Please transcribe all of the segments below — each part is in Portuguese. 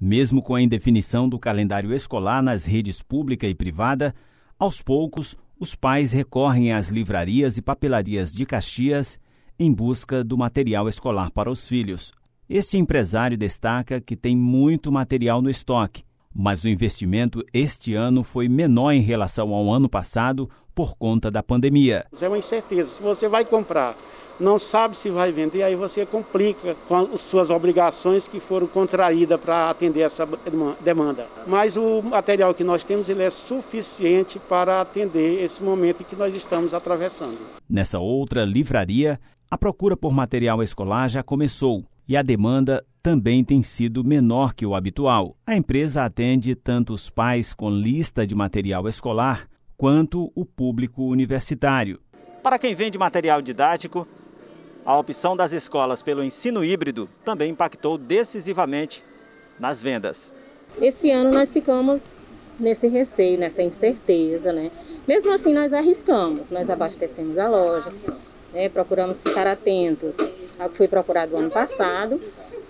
Mesmo com a indefinição do calendário escolar nas redes pública e privada, aos poucos os pais recorrem às livrarias e papelarias de Caxias em busca do material escolar para os filhos. Este empresário destaca que tem muito material no estoque, mas o investimento este ano foi menor em relação ao ano passado por conta da pandemia. É uma incerteza. Se você vai comprar, não sabe se vai vender, aí você complica com as suas obrigações que foram contraídas para atender essa demanda. Mas o material que nós temos ele é suficiente para atender esse momento que nós estamos atravessando. Nessa outra livraria, a procura por material escolar já começou e a demanda também tem sido menor que o habitual. A empresa atende tanto os pais com lista de material escolar quanto o público universitário. Para quem vende material didático, a opção das escolas pelo ensino híbrido também impactou decisivamente nas vendas. Esse ano nós ficamos nesse receio, nessa incerteza, né? Mesmo assim, nós arriscamos, nós abastecemos a loja, né? procuramos ficar atentos ao que foi procurado ano passado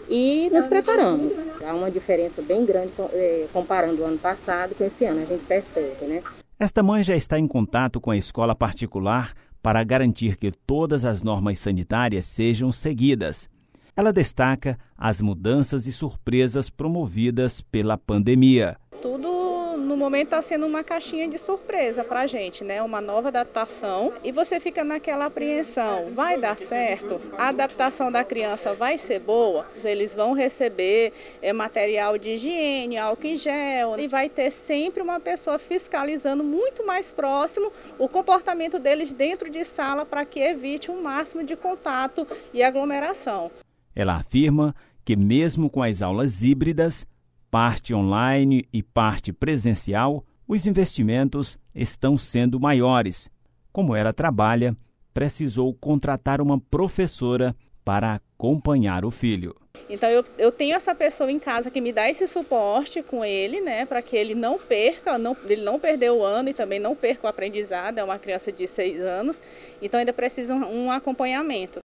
e nos preparamos. Há uma diferença bem grande eh, comparando o ano passado com esse ano, a gente percebe, né? Esta mãe já está em contato com a escola particular para garantir que todas as normas sanitárias sejam seguidas. Ela destaca as mudanças e surpresas promovidas pela pandemia no momento está sendo uma caixinha de surpresa para a gente, né? Uma nova adaptação e você fica naquela apreensão: vai dar certo? A adaptação da criança vai ser boa? Eles vão receber é, material de higiene, álcool em gel e vai ter sempre uma pessoa fiscalizando muito mais próximo o comportamento deles dentro de sala para que evite o um máximo de contato e aglomeração. Ela afirma que, mesmo com as aulas híbridas, parte online e parte presencial, os investimentos estão sendo maiores. Como ela trabalha, precisou contratar uma professora para acompanhar o filho. Então eu, eu tenho essa pessoa em casa que me dá esse suporte com ele, né, para que ele não perca, não, ele não perdeu o ano e também não perca o aprendizado. É uma criança de seis anos, então ainda precisa um acompanhamento.